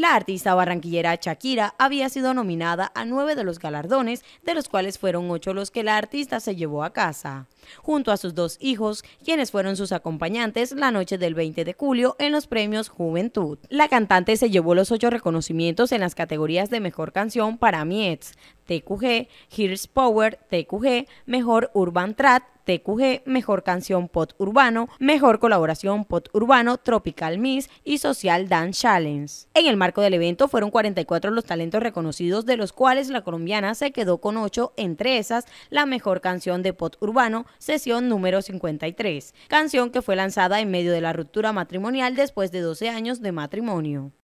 La artista barranquillera Shakira había sido nominada a nueve de los galardones, de los cuales fueron ocho los que la artista se llevó a casa, junto a sus dos hijos, quienes fueron sus acompañantes la noche del 20 de julio en los premios Juventud. La cantante se llevó los ocho reconocimientos en las categorías de Mejor Canción para Mietz. TQG, Hills Power, TQG, Mejor Urban Trat, TQG, Mejor Canción Pot Urbano, Mejor Colaboración Pot Urbano, Tropical Miss y Social Dance Challenge. En el marco del evento fueron 44 los talentos reconocidos, de los cuales la colombiana se quedó con 8, entre esas la Mejor Canción de Pot Urbano, sesión número 53, canción que fue lanzada en medio de la ruptura matrimonial después de 12 años de matrimonio.